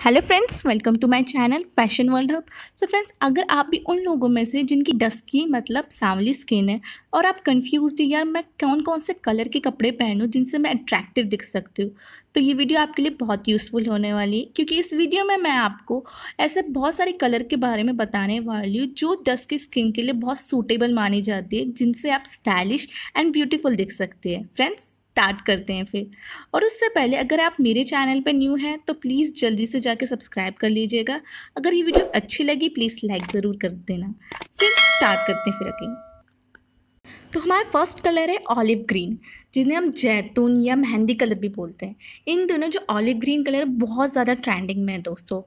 hello friends welcome to my channel fashion world hub so friends अगर आप भी उन लोगों में से जिनकी डस्की मतलब सांवली स्किन है और आप कंफ्यूज है यार मैं कौन कौन से कलर के कपड़े पहनूं जिनसे मैं अट्रैक्टिव दिख सकती हूँ तो ये वीडियो आपके लिए बहुत यूज़फुल होने वाली है क्योंकि इस वीडियो में मैं आपको ऐसे बहुत सारे कलर के बारे में बताने वाली हूँ जो डस्की स्किन के लिए बहुत सूटेबल मानी जाती है जिनसे आप स्टाइलिश एंड ब्यूटीफुल दिख सकते हैं फ्रेंड्स स्टार्ट करते हैं फिर और उससे पहले अगर आप मेरे चैनल पर न्यू हैं तो प्लीज़ जल्दी से जाके सब्सक्राइब कर लीजिएगा अगर ये वीडियो अच्छी लगी प्लीज़ लाइक ज़रूर कर देना फिर स्टार्ट करते हैं फिर अगेन तो हमारा फर्स्ट कलर है ऑलिव ग्रीन जिन्हें हम जैतून या मेहंदी कलर भी बोलते हैं इन दोनों जो ऑलिव ग्रीन कलर बहुत ज़्यादा ट्रेंडिंग में है दोस्तों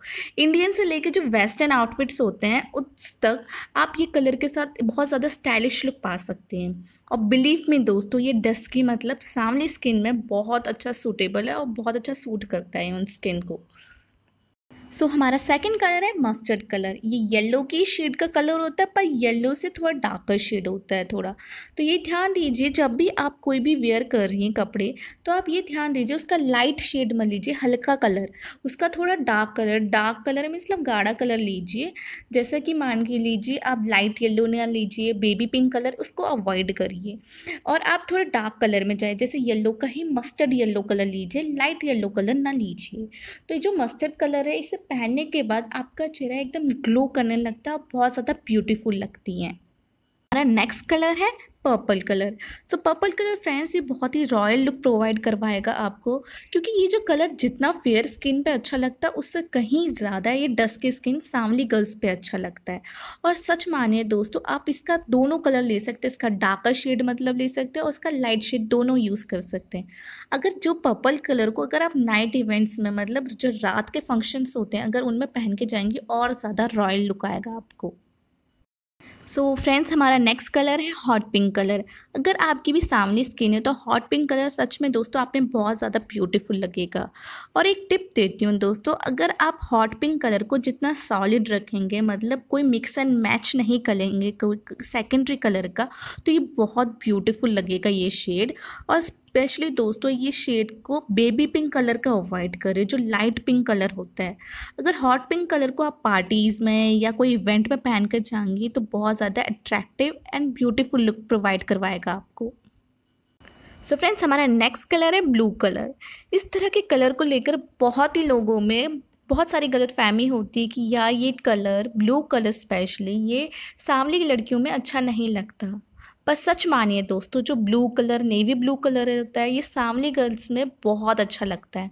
इंडियन से लेकर जो वेस्टर्न आउटफिट्स होते हैं उस तक आप ये कलर के साथ बहुत ज़्यादा स्टाइलिश लुक पा सकते हैं और बिलीव में दोस्तों ये डस्की मतलब सामने स्किन में बहुत अच्छा सूटेबल है और बहुत अच्छा सूट करता है उन स्किन को सो हमारा सेकंड कलर है मस्टर्ड कलर ये येलो के शेड का कलर होता है पर येलो से थोड़ा डार्कर शेड होता है थोड़ा तो ये ध्यान दीजिए जब भी आप कोई भी वेयर कर रही हैं कपड़े तो आप ये ध्यान दीजिए उसका लाइट शेड मत लीजिए हल्का कलर उसका थोड़ा dark colour dark colour means मतलब गाढ़ा कलर लीजिए जैसा कि मान के लीजिए आप लाइट येलो ना लीजिए बेबी पिंक कलर उसको अवॉइड करिए और आप थोड़ा डार्क कलर में जाए जैसे येल्लो का ही मस्टर्ड येल्लो कलर लीजिए लाइट येल्लो कलर ना लीजिए तो ये जो मस्टर्ड कलर है इसे पहनने के बाद आपका चेहरा एकदम ग्लो करने लगता है और बहुत ज़्यादा ब्यूटीफुल लगती हैं हमारा नेक्स्ट कलर है purple colour so purple colour friends ये बहुत ही रॉयल लुक प्रोवाइड करवाएगा आपको क्योंकि ये जो कलर जितना फेयर स्किन पे अच्छा लगता है उससे कहीं ज़्यादा ये डस्की स्किन सामली गर्ल्स पे अच्छा लगता है और सच मानिए दोस्तों आप इसका दोनों कलर ले सकते हैं इसका डार्कर शेड मतलब ले सकते हैं और इसका लाइट शेड दोनों यूज़ कर सकते हैं अगर जो पर्पल कलर को अगर आप नाइट इवेंट्स में मतलब जो रात के फंक्शंस होते हैं अगर उनमें पहन के जाएंगे और ज़्यादा रॉयल लुक आएगा आपको सो so, फ्रेंड्स हमारा नेक्स्ट कलर है हॉट पिंक कलर अगर आपकी भी सामने स्किन है तो हॉट पिंक कलर सच में दोस्तों आप में बहुत ज़्यादा ब्यूटीफुल लगेगा और एक टिप देती हूँ दोस्तों अगर आप हॉट पिंक कलर को जितना सॉलिड रखेंगे मतलब कोई मिक्स एंड मैच नहीं करेंगे कोई सेकेंडरी कलर का तो ये बहुत ब्यूटिफुल लगेगा ये शेड और स्पेशली दोस्तों ये शेड को बेबी पिंक कलर का अवॉइड करें जो लाइट पिंक कलर होता है अगर हॉट पिंक कलर को आप पार्टीज़ में या कोई इवेंट में पहन कर जाएंगी तो बहुत ज़्यादा attractive and beautiful look provide करवाएगा आपको सो so फ्रेंड्स हमारा नेक्स्ट कलर है ब्लू कलर इस तरह के कलर को लेकर बहुत ही लोगों में बहुत सारी गलत फहमी होती है कि यार ये कलर ब्लू कलर स्पेशली ये सांवली की लड़कियों में अच्छा नहीं लगता पर सच मानिए दोस्तों जो blue colour navy blue colour होता है ये सामली गर्ल्स में बहुत अच्छा लगता है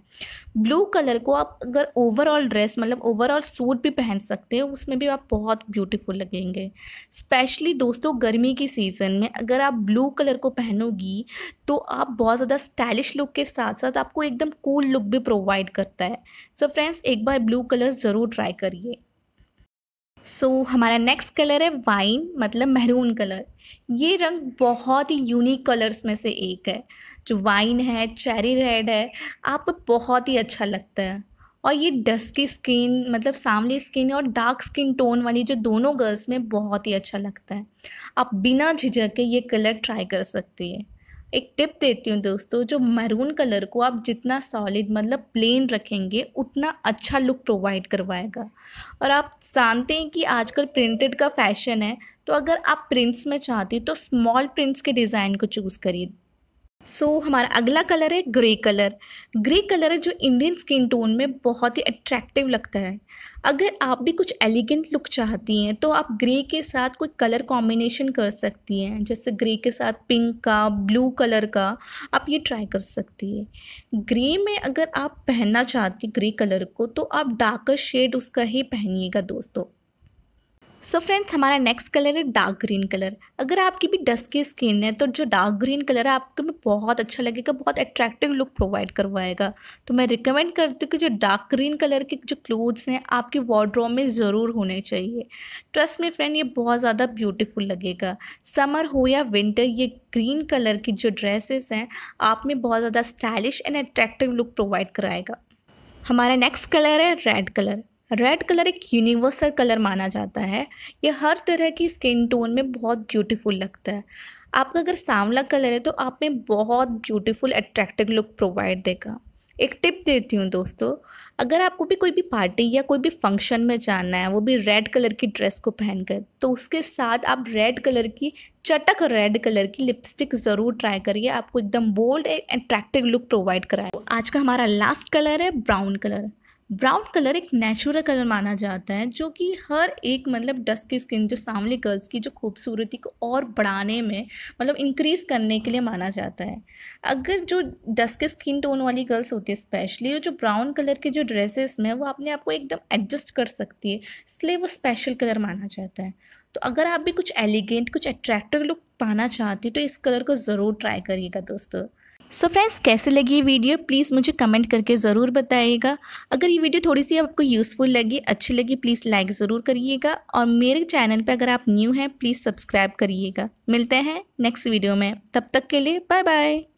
ब्लू कलर को आप अगर ओवरऑल ड्रेस मतलब ओवरऑल सूट भी पहन सकते हो उसमें भी आप बहुत ब्यूटीफुल लगेंगे स्पेशली दोस्तों गर्मी की सीज़न में अगर आप ब्लू कलर को पहनोगी तो आप बहुत ज़्यादा स्टाइलिश लुक के साथ साथ आपको एकदम कूल लुक भी प्रोवाइड करता है सो so फ्रेंड्स एक बार ब्लू कलर ज़रूर ट्राई करिए सो so, हमारा नेक्स्ट कलर है वाइन मतलब महरून कलर ये रंग बहुत ही यूनिक कलर्स में से एक है जो वाइन है चेरी रेड है आप बहुत ही अच्छा लगता है और ये डस्की स्किन मतलब सांवली स्किन और डार्क स्किन टोन वाली जो दोनों गर्ल्स में बहुत ही अच्छा लगता है आप बिना झिझक के ये कलर ट्राई कर सकती है एक टिप देती हूँ दोस्तों जो मैरून कलर को आप जितना सॉलिड मतलब प्लेन रखेंगे उतना अच्छा लुक प्रोवाइड करवाएगा और आप जानते हैं कि आजकल प्रिंटेड का फैशन है तो अगर आप प्रिंट्स में चाहती तो स्मॉल प्रिंट्स के डिज़ाइन को चूज़ करिए सो so, हमारा अगला कलर है ग्रे कलर ग्रे कलर है जो इंडियन स्किन टोन में बहुत ही अट्रैक्टिव लगता है अगर आप भी कुछ एलिगेंट लुक चाहती हैं तो आप ग्रे के साथ कोई कलर कॉम्बिनेशन कर सकती हैं जैसे ग्रे के साथ पिंक का ब्लू कलर का आप ये ट्राई कर सकती है ग्रे में अगर आप पहनना चाहती ग्रे कलर को तो आप डार्कर शेड उसका ही पहनिएगा दोस्तों सो so फ्रेंड्स हमारा नेक्स्ट कलर है डार्क ग्रीन कलर अगर आपकी भी डस्की स्किन है तो जो डार्क ग्रीन कलर है आपको में बहुत अच्छा लगेगा बहुत अट्रैक्टिव लुक प्रोवाइड करवाएगा तो मैं रिकमेंड करती हूँ कि जो डार्क ग्रीन कलर के जो क्लोथ्स हैं आपके वार्ड्रोब में ज़रूर होने चाहिए ट्रस्ट में फ्रेंड ये बहुत ज़्यादा ब्यूटीफुल लगेगा समर हो या विंटर ये ग्रीन कलर की जो ड्रेसेस हैं आप में बहुत ज़्यादा stylish and attractive look provide कराएगा हमारा नेक्स्ट कलर है रेड कलर रेड कलर एक यूनिवर्सल कलर माना जाता है ये हर तरह की स्किन टोन में बहुत ब्यूटीफुल लगता है आपका अगर सांवला कलर है तो आप में बहुत ब्यूटीफुल अट्रैक्टिव लुक प्रोवाइड देगा एक टिप देती हूँ दोस्तों अगर आपको भी कोई भी पार्टी या कोई भी फंक्शन में जाना है वो भी रेड कलर की ड्रेस को पहनकर तो उसके साथ आप रेड कलर की चटक रेड कलर की लिपस्टिक ज़रूर ट्राई करिए आपको एकदम bold and attractive look provide कराए आज का हमारा लास्ट कलर है ब्राउन कलर ब्राउन कलर एक नेचुरल कलर माना जाता है जो कि हर एक मतलब डस्ट की स्किन जो सांवली गर्ल्स की जो खूबसूरती को और बढ़ाने में मतलब इंक्रीज़ करने के लिए माना जाता है अगर जो डस्ट के स्किन टोन वाली गर्ल्स होती है स्पेशली जो ब्राउन कलर के जो ड्रेसेस में वो अपने आप को एकदम एडजस्ट कर सकती है इसलिए वो स्पेशल कलर माना जाता है तो अगर आप भी कुछ एलिगेंट कुछ अट्रैक्टिव लुक पाना चाहती तो इस कलर को ज़रूर ट्राई करिएगा दोस्तों सो फ्रेंड्स कैसे लगी ये वीडियो प्लीज़ मुझे कमेंट करके ज़रूर बताइएगा अगर ये वीडियो थोड़ी सी आपको यूज़फुल लगी अच्छी लगी प्लीज़ लाइक ज़रूर करिएगा और मेरे चैनल पर अगर आप न्यू हैं प्लीज़ सब्सक्राइब करिएगा मिलते हैं नेक्स्ट वीडियो में तब तक के लिए बाय बाय